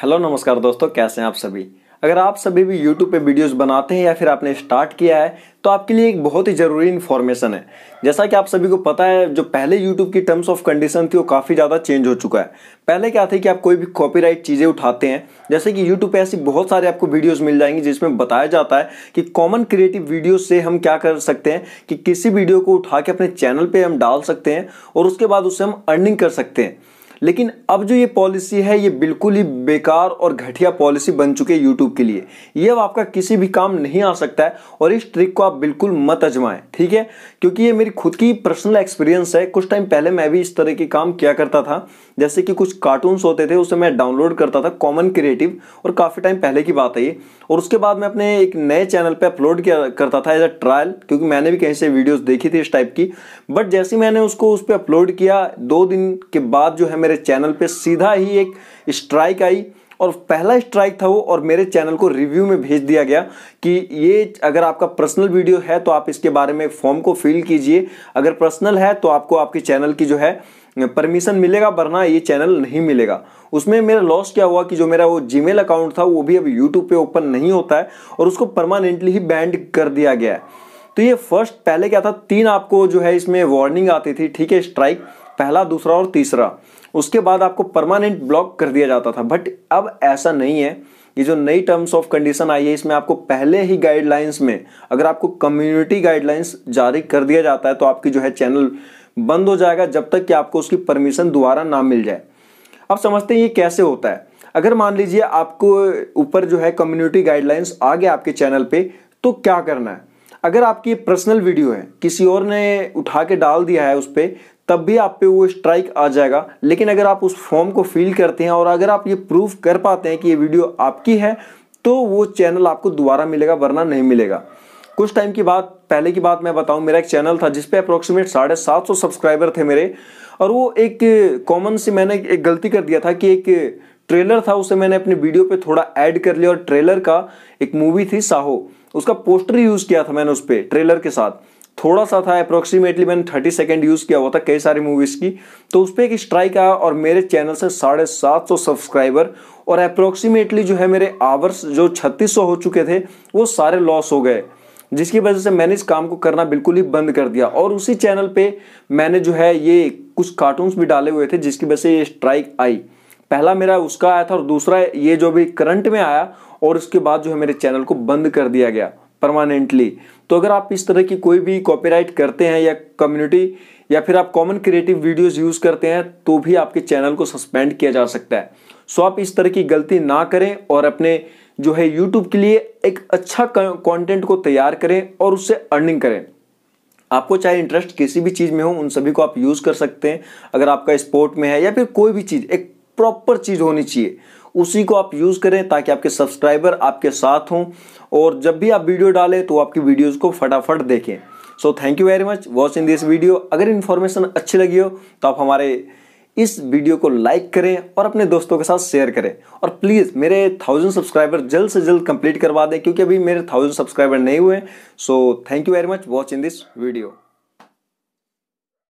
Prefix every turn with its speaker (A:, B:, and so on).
A: hello नमस्कार दोस्तों कैसे हैं आप सभी अगर आप सभी भी यूट्यूब पे वीडियोस बनाते हैं या फिर आपने स्टार्ट किया है तो आपके लिए एक बहुत ही ज़रूरी इन्फॉर्मेशन है जैसा कि आप सभी को पता है जो पहले यूट्यूब की टर्म्स ऑफ कंडीशन थी वो काफ़ी ज़्यादा चेंज हो चुका है पहले क्या था कि आप कोई भी कॉपीराइट चीज़ें उठाते हैं जैसे कि यूट्यूब पे ऐसी बहुत सारे आपको वीडियोज़ मिल जाएंगी जिसमें बताया जाता है कि कॉमन क्रिएटिव वीडियो से हम क्या कर सकते हैं कि किसी वीडियो को उठा के अपने चैनल पर हम डाल सकते हैं और उसके बाद उससे हम अर्निंग कर सकते हैं लेकिन अब जो ये पॉलिसी है ये बिल्कुल ही बेकार और घटिया पॉलिसी बन चुकी है यूट्यूब के लिए ये अब आपका किसी भी काम नहीं आ सकता है और इस ट्रिक को आप बिल्कुल मत आजमाएं ठीक है क्योंकि ये मेरी खुद की पर्सनल एक्सपीरियंस है कुछ टाइम पहले मैं भी इस तरह के काम किया करता था जैसे कि कुछ कार्टून्स होते थे उसे मैं डाउनलोड करता था कॉमन क्रिएटिव और काफ़ी टाइम पहले की बात है ये और उसके बाद मैं अपने एक नए चैनल पर अपलोड किया करता था एज अ ट्रायल क्योंकि मैंने भी कहीं से वीडियोज़ देखी थी इस टाइप की बट जैसे मैंने उसको उस पर अपलोड किया दो दिन के बाद जो है मेरे मेरे चैनल पे सीधा ही एक स्ट्राइक आई और पहला स्ट्राइक था वो और मेरे चैनल को रिव्यू में भेज दिया गया कि ये अगर आपका पर्सनल वीडियो है तो आप इसके बारे में फॉर्म को फिल कीजिए अगर पर्सनल है तो आपको आपके चैनल की जो है परमिशन मिलेगा वरना ये चैनल नहीं मिलेगा उसमें मेरा लॉस क्या हुआ कि जो मेरा वो जीमेल अकाउंट था वो भी अब यूट्यूब पे ओपन नहीं होता है और उसको परमानेंटली ही बैंड कर दिया गया है तो ये फर्स्ट पहले क्या था तीन आपको जो है इसमें वार्निंग आती थी ठीक है स्ट्राइक पहला दूसरा और तीसरा उसके बाद आपको परमानेंट ब्लॉक कर दिया जाता था बट अब ऐसा नहीं है ये जो नई टर्म्स ऑफ कंडीशन आई है इसमें आपको पहले ही गाइडलाइंस में अगर आपको कम्युनिटी गाइडलाइंस जारी कर दिया जाता है तो आपकी जो है चैनल बंद हो जाएगा जब तक कि आपको उसकी परमिशन दोबारा ना मिल जाए अब समझते हैं ये कैसे होता है अगर मान लीजिए आपको ऊपर जो है कम्युनिटी गाइडलाइंस आ गया आपके चैनल पे तो क्या करना है अगर आपकी पर्सनल वीडियो है किसी और ने उठा के डाल दिया है उस पर तब भी आप पे वो स्ट्राइक आ जाएगा लेकिन अगर आप उस फॉर्म को फिल करते हैं और अगर आप ये प्रूव कर पाते हैं कि ये वीडियो आपकी है तो वो चैनल आपको दोबारा मिलेगा वरना नहीं मिलेगा कुछ टाइम की बात पहले की बात मैं बताऊं मेरा एक चैनल था जिसपे अप्रोक्सीमेट साढ़े सात सौ सब्सक्राइबर थे मेरे और वो एक कॉमन सी मैंने एक गलती कर दिया था कि एक ट्रेलर था उसे मैंने अपने वीडियो पे थोड़ा ऐड कर लिया और ट्रेलर का एक मूवी थी साहो उसका पोस्टर यूज़ किया था मैंने उस पर ट्रेलर के साथ थोड़ा सा था अप्रोक्सीमेटली मैंने थर्टी सेकेंड यूज़ किया हुआ था कई सारी मूवीज़ की तो उस पर एक स्ट्राइक आया और मेरे चैनल से साढ़े सात सौ सब्सक्राइबर और अप्रोक्सीमेटली जो है मेरे आवर्स जो छत्तीस सौ हो चुके थे वो सारे लॉस हो गए जिसकी वजह से मैंने इस काम को करना बिल्कुल ही बंद कर दिया और उसी चैनल पर मैंने जो है ये कुछ कार्टून्स भी डाले हुए थे जिसकी वजह से ये स्ट्राइक आई पहला मेरा उसका आया था और दूसरा ये जो भी करंट में आया और उसके बाद जो है मेरे चैनल को बंद कर दिया गया परमानेंटली तो अगर आप इस तरह की कोई भी कॉपीराइट करते हैं या कम्युनिटी या फिर आप कॉमन क्रिएटिव वीडियोस यूज़ करते हैं तो भी आपके चैनल को सस्पेंड किया जा सकता है सो आप इस तरह की गलती ना करें और अपने जो है यूट्यूब के लिए एक अच्छा कॉन्टेंट को तैयार करें और उससे अर्निंग करें आपको चाहे इंटरेस्ट किसी भी चीज़ में हो उन सभी को आप यूज़ कर सकते हैं अगर आपका स्पोर्ट में है या फिर कोई भी चीज़ एक प्रॉपर चीज़ होनी चाहिए उसी को आप यूज़ करें ताकि आपके सब्सक्राइबर आपके साथ हों और जब भी आप वीडियो डालें तो आपकी वीडियोज़ को फटाफट देखें so thank you very much watching this video अगर इन्फॉर्मेशन अच्छी लगी हो तो आप हमारे इस वीडियो को लाइक करें और अपने दोस्तों के साथ शेयर करें और प्लीज़ मेरे थाउजेंड सब्सक्राइबर जल्द से जल्द कंप्लीट करवा दें क्योंकि अभी मेरे थाउजेंड सब्सक्राइबर नहीं हुए so thank you very much watching this video